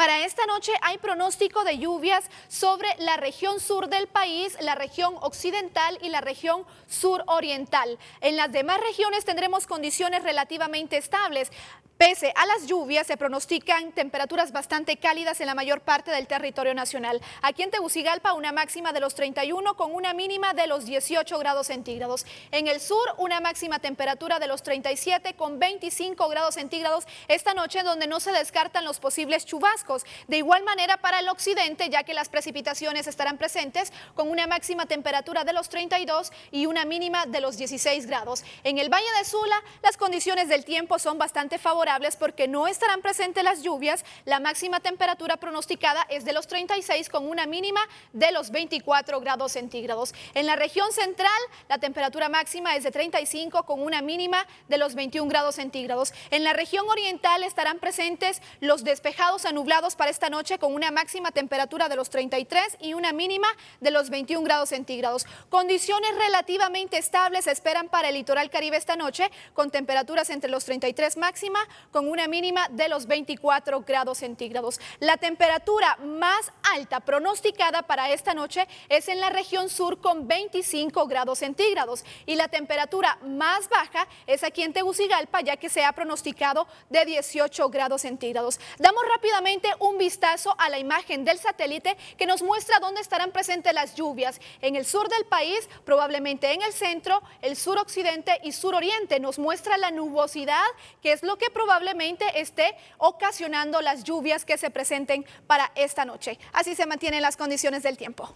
Para esta noche hay pronóstico de lluvias sobre la región sur del país, la región occidental y la región suroriental. En las demás regiones tendremos condiciones relativamente estables. Pese a las lluvias, se pronostican temperaturas bastante cálidas en la mayor parte del territorio nacional. Aquí en Tegucigalpa, una máxima de los 31 con una mínima de los 18 grados centígrados. En el sur, una máxima temperatura de los 37 con 25 grados centígrados esta noche, donde no se descartan los posibles chubascos. De igual manera para el occidente, ya que las precipitaciones estarán presentes con una máxima temperatura de los 32 y una mínima de los 16 grados. En el Valle de Sula, las condiciones del tiempo son bastante favorables porque no estarán presentes las lluvias. La máxima temperatura pronosticada es de los 36 con una mínima de los 24 grados centígrados. En la región central, la temperatura máxima es de 35 con una mínima de los 21 grados centígrados. En la región oriental estarán presentes los despejados a nublados para esta noche con una máxima temperatura de los 33 y una mínima de los 21 grados centígrados. Condiciones relativamente estables se esperan para el litoral caribe esta noche con temperaturas entre los 33 máxima con una mínima de los 24 grados centígrados. La temperatura más alta pronosticada para esta noche es en la región sur con 25 grados centígrados y la temperatura más baja es aquí en Tegucigalpa ya que se ha pronosticado de 18 grados centígrados. Damos rápidamente un vistazo a la imagen del satélite que nos muestra dónde estarán presentes las lluvias. En el sur del país, probablemente en el centro, el sur occidente y sur oriente. Nos muestra la nubosidad, que es lo que probablemente esté ocasionando las lluvias que se presenten para esta noche. Así se mantienen las condiciones del tiempo.